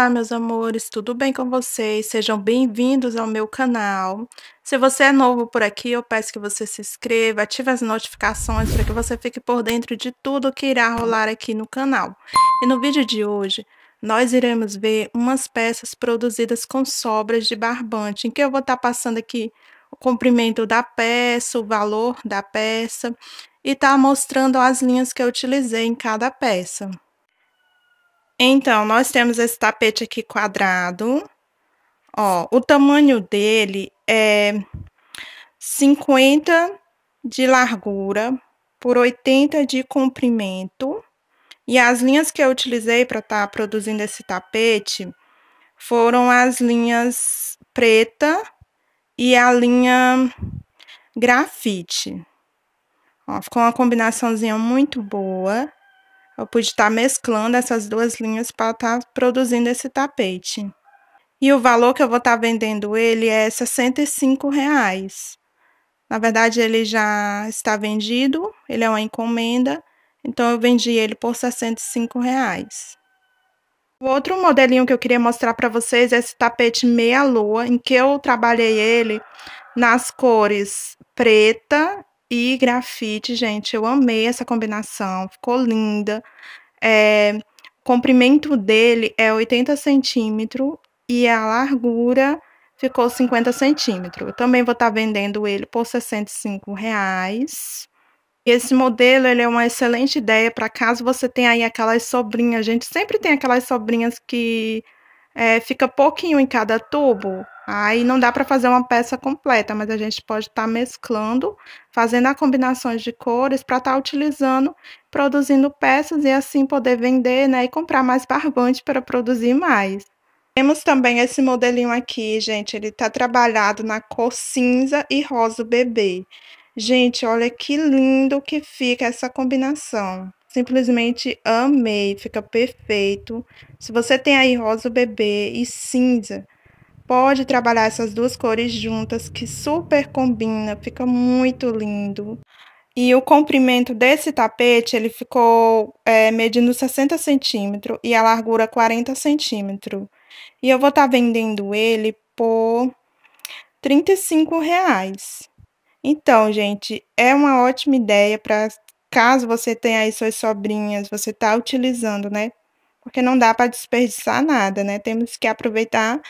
Olá, meus amores, tudo bem com vocês? Sejam bem-vindos ao meu canal. Se você é novo por aqui, eu peço que você se inscreva, ative as notificações para que você fique por dentro de tudo que irá rolar aqui no canal. E no vídeo de hoje, nós iremos ver umas peças produzidas com sobras de barbante, em que eu vou estar tá passando aqui o comprimento da peça, o valor da peça e estar tá mostrando as linhas que eu utilizei em cada peça. Então, nós temos esse tapete aqui quadrado. Ó, o tamanho dele é 50 de largura por 80 de comprimento. E as linhas que eu utilizei para estar tá produzindo esse tapete foram as linhas preta e a linha grafite. Ó, ficou uma combinaçãozinha muito boa. Eu pude estar tá mesclando essas duas linhas para estar tá produzindo esse tapete. E o valor que eu vou estar tá vendendo ele é 65. Reais. Na verdade, ele já está vendido, ele é uma encomenda, então eu vendi ele por 65. Reais. O outro modelinho que eu queria mostrar para vocês é esse tapete meia lua, em que eu trabalhei ele nas cores preta e grafite, gente. Eu amei essa combinação, ficou linda. É, o comprimento dele é 80 centímetros e a largura ficou 50 centímetros. Eu também vou estar tá vendendo ele por 65 reais. esse modelo ele é uma excelente ideia para caso você tenha aí aquelas sobrinhas. A gente sempre tem aquelas sobrinhas que é, fica pouquinho em cada tubo. Aí não dá para fazer uma peça completa, mas a gente pode estar tá mesclando, fazendo a combinações de cores para estar tá utilizando, produzindo peças e assim poder vender, né, e comprar mais barbante para produzir mais. Temos também esse modelinho aqui, gente, ele tá trabalhado na cor cinza e rosa bebê. Gente, olha que lindo que fica essa combinação. Simplesmente amei, fica perfeito. Se você tem aí rosa bebê e cinza, pode trabalhar essas duas cores juntas, que super combina, fica muito lindo. E o comprimento desse tapete, ele ficou é, medindo 60 centímetros e a largura 40 centímetros. E eu vou estar tá vendendo ele por 35 reais. Então, gente, é uma ótima ideia para caso você tenha aí suas sobrinhas, você está utilizando, né? Porque não dá para desperdiçar nada, né? Temos que aproveitar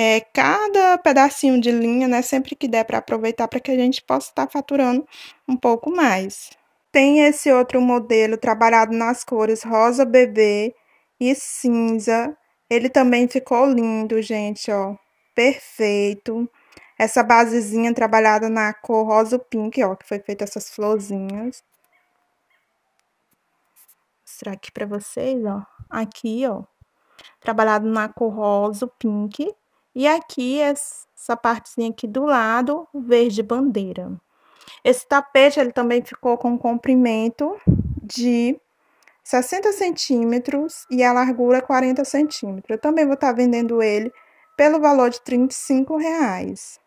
é, cada pedacinho de linha, né, sempre que der para aproveitar para que a gente possa estar tá faturando um pouco mais. Tem esse outro modelo trabalhado nas cores rosa bebê e cinza. Ele também ficou lindo, gente, ó. Perfeito. Essa basezinha trabalhada na cor rosa pink, ó, que foi feita essas florzinhas. Vou mostrar aqui para vocês, ó. Aqui, ó. Trabalhado na cor rosa pink. E aqui, essa partezinha aqui do lado, verde bandeira. Esse tapete, ele também ficou com um comprimento de 60 centímetros e a largura 40 centímetros. Eu também vou estar vendendo ele pelo valor de 35 reais.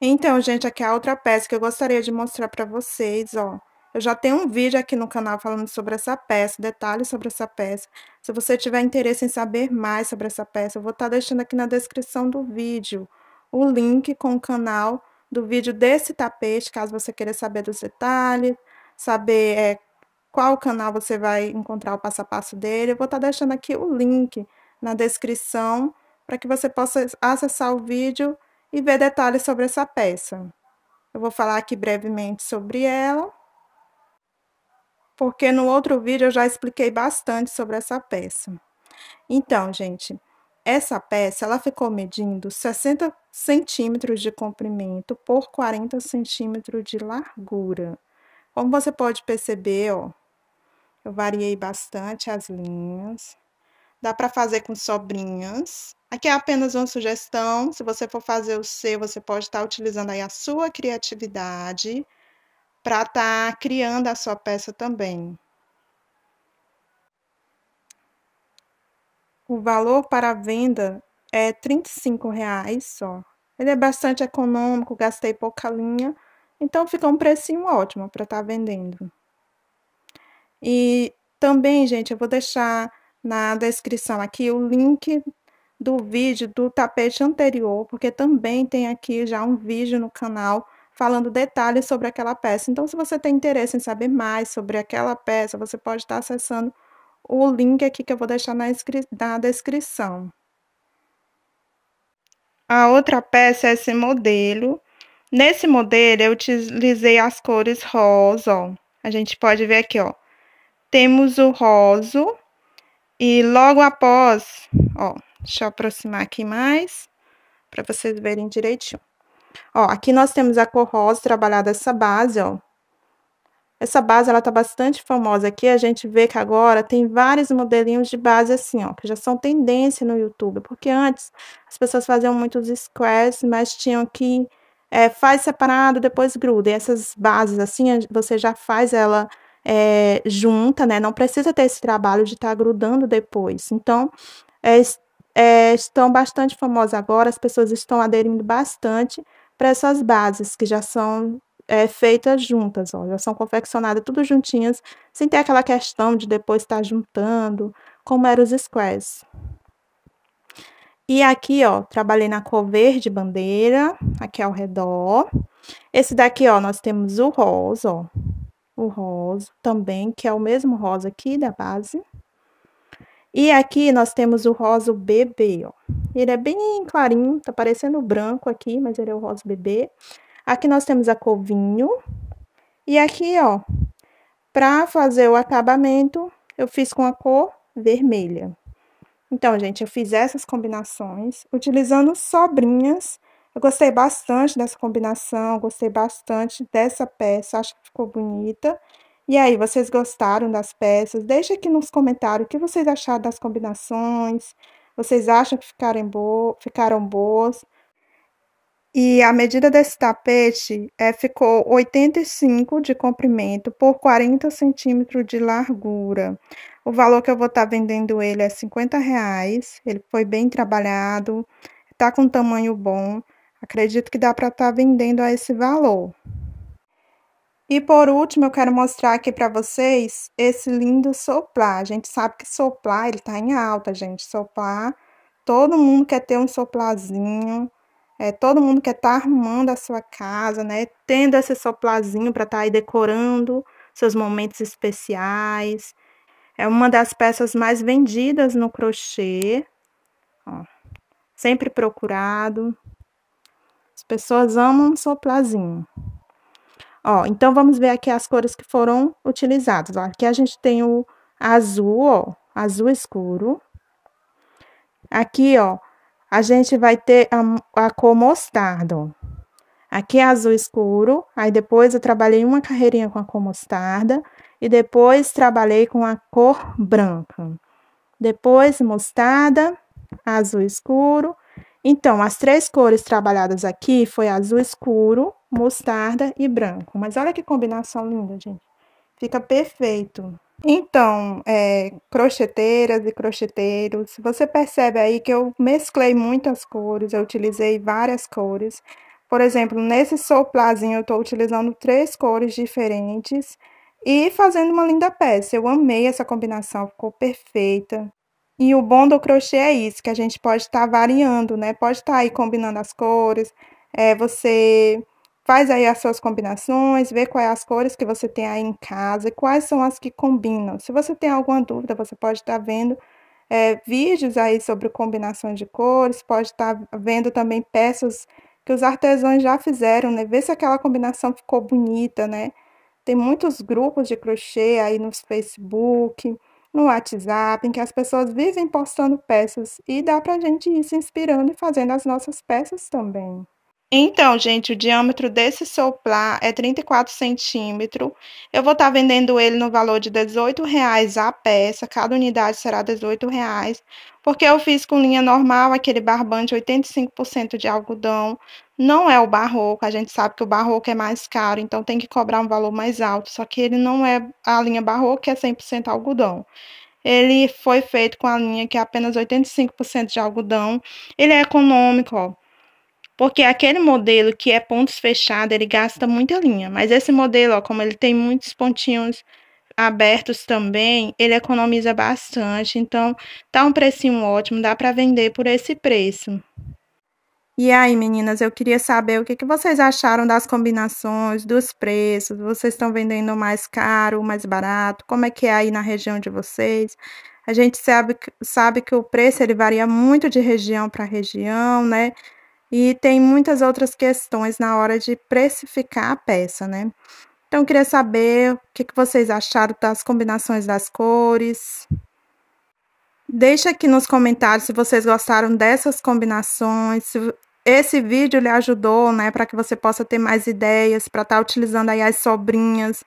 Então, gente, aqui é a outra peça que eu gostaria de mostrar para vocês, ó. Eu já tenho um vídeo aqui no canal falando sobre essa peça, detalhes sobre essa peça. Se você tiver interesse em saber mais sobre essa peça, eu vou estar tá deixando aqui na descrição do vídeo o link com o canal do vídeo desse tapete, caso você queira saber dos detalhes, saber é, qual canal você vai encontrar o passo a passo dele. Eu vou estar tá deixando aqui o link na descrição para que você possa acessar o vídeo e ver detalhes sobre essa peça. Eu vou falar aqui brevemente sobre ela porque no outro vídeo eu já expliquei bastante sobre essa peça. Então, gente, essa peça ela ficou medindo 60 centímetros de comprimento por 40 centímetros de largura. Como você pode perceber, ó, eu variei bastante as linhas. Dá para fazer com sobrinhas. Aqui é apenas uma sugestão. Se você for fazer o seu, você pode estar utilizando aí a sua criatividade para estar tá criando a sua peça também. O valor para a venda é R$ 35,00 só. Ele é bastante econômico, gastei pouca linha, então fica um precinho ótimo para estar tá vendendo. E também, gente, eu vou deixar na descrição aqui o link do vídeo do tapete anterior, porque também tem aqui já um vídeo no canal falando detalhes sobre aquela peça. Então, se você tem interesse em saber mais sobre aquela peça, você pode estar acessando o link aqui que eu vou deixar na, na descrição. A outra peça é esse modelo. Nesse modelo, eu utilizei as cores rosa, ó. A gente pode ver aqui, ó. Temos o rosa e logo após, ó, deixa eu aproximar aqui mais para vocês verem direitinho. Ó, aqui nós temos a cor rosa trabalhada essa base, ó. Essa base, ela tá bastante famosa aqui, a gente vê que agora tem vários modelinhos de base assim, ó, que já são tendência no YouTube, porque antes as pessoas faziam muitos squares, mas tinham que é, faz separado, depois gruda. E essas bases assim, você já faz ela é, junta, né? Não precisa ter esse trabalho de estar tá grudando depois. Então, é, é, estão bastante famosas agora, as pessoas estão aderindo bastante para essas bases que já são é, feitas juntas, ó, já são confeccionadas tudo juntinhas, sem ter aquela questão de depois estar tá juntando, como eram os squares. E aqui, ó, trabalhei na cor verde bandeira, aqui ao redor. Esse daqui, ó, nós temos o rosa, ó, o rosa também, que é o mesmo rosa aqui da base. E aqui nós temos o rosa bebê, ó. Ele é bem clarinho, tá parecendo branco aqui, mas ele é o rosa bebê. Aqui nós temos a cor vinho. E aqui, ó, para fazer o acabamento, eu fiz com a cor vermelha. Então, gente, eu fiz essas combinações utilizando sobrinhas. Eu gostei bastante dessa combinação, gostei bastante dessa peça, acho que ficou bonita. E aí, vocês gostaram das peças? Deixa aqui nos comentários o que vocês acharam das combinações. Vocês acham que ficaram, bo ficaram boas? E a medida desse tapete é, ficou 85 de comprimento por 40 centímetros de largura. O valor que eu vou estar tá vendendo ele é 50 reais. Ele foi bem trabalhado, está com tamanho bom. Acredito que dá para estar tá vendendo a esse valor. E por último, eu quero mostrar aqui para vocês esse lindo soplar. A gente sabe que soplar, ele tá em alta, gente. Soplar, todo mundo quer ter um soplazinho, é, todo mundo quer estar tá arrumando a sua casa, né? Tendo esse soplazinho para estar tá aí decorando seus momentos especiais. É uma das peças mais vendidas no crochê. Ó, sempre procurado. As pessoas amam um soplazinho. Ó, então vamos ver aqui as cores que foram utilizadas. Ó, aqui a gente tem o azul, ó, azul escuro. Aqui, ó, a gente vai ter a, a cor mostarda. Ó. Aqui é azul escuro, aí depois eu trabalhei uma carreirinha com a cor mostarda e depois trabalhei com a cor branca. Depois mostarda, azul escuro então, as três cores trabalhadas aqui foi azul escuro, mostarda e branco. Mas olha que combinação linda, gente. Fica perfeito. Então, é, crocheteiras e crocheteiros, você percebe aí que eu mesclei muitas cores, eu utilizei várias cores. Por exemplo, nesse soplazinho eu estou utilizando três cores diferentes e fazendo uma linda peça. Eu amei essa combinação, ficou perfeita. E o bom do crochê é isso, que a gente pode estar tá variando, né? Pode estar tá aí combinando as cores, é, você faz aí as suas combinações, vê quais as cores que você tem aí em casa e quais são as que combinam. Se você tem alguma dúvida, você pode estar tá vendo é, vídeos aí sobre combinações de cores, pode estar vendo também peças que os artesãos já fizeram, né? Ver se aquela combinação ficou bonita, né? Tem muitos grupos de crochê aí nos Facebook, no WhatsApp, em que as pessoas vivem postando peças e dá para a gente ir se inspirando e fazendo as nossas peças também. Então, gente, o diâmetro desse soplar é 34 centímetros. Eu vou estar tá vendendo ele no valor de R$18,00 a peça. Cada unidade será R$18,00. Porque eu fiz com linha normal aquele barbante 85% de algodão. Não é o barroco, a gente sabe que o barroco é mais caro, então tem que cobrar um valor mais alto. Só que ele não é a linha barroco, que é 100% algodão ele foi feito com a linha que é apenas 85% de algodão. Ele é econômico, ó. Porque aquele modelo que é pontos fechados, ele gasta muita linha. Mas esse modelo, ó, como ele tem muitos pontinhos abertos também, ele economiza bastante. Então, tá um precinho ótimo, dá para vender por esse preço. E aí, meninas, eu queria saber o que, que vocês acharam das combinações, dos preços. Vocês estão vendendo mais caro, mais barato? Como é que é aí na região de vocês? A gente sabe, sabe que o preço ele varia muito de região para região, né? E tem muitas outras questões na hora de precificar a peça, né? Então, eu queria saber o que, que vocês acharam das combinações das cores. Deixa aqui nos comentários se vocês gostaram dessas combinações, se esse vídeo lhe ajudou, né, para que você possa ter mais ideias, para estar tá utilizando aí as sobrinhas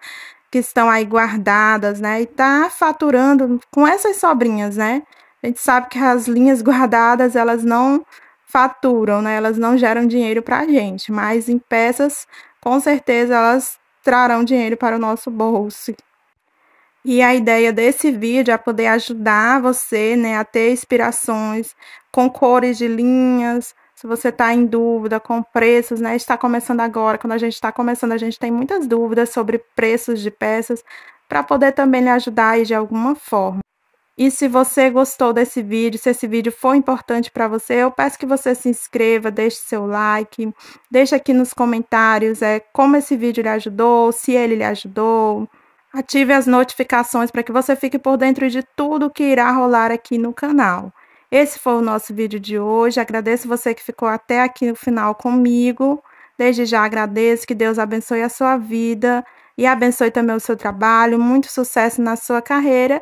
que estão aí guardadas, né, e tá faturando com essas sobrinhas, né? A gente sabe que as linhas guardadas, elas não faturam, né? Elas não geram dinheiro para a gente, mas em peças, com certeza, elas trarão dinheiro para o nosso bolso. E a ideia desse vídeo é poder ajudar você né, a ter inspirações com cores de linhas, se você está em dúvida com preços, né? Está começando agora, quando a gente está começando, a gente tem muitas dúvidas sobre preços de peças, para poder também lhe ajudar aí de alguma forma. E se você gostou desse vídeo, se esse vídeo foi importante para você, eu peço que você se inscreva, deixe seu like, deixe aqui nos comentários é, como esse vídeo lhe ajudou, se ele lhe ajudou. Ative as notificações para que você fique por dentro de tudo que irá rolar aqui no canal. Esse foi o nosso vídeo de hoje. Agradeço você que ficou até aqui no final comigo. Desde já agradeço que Deus abençoe a sua vida e abençoe também o seu trabalho. Muito sucesso na sua carreira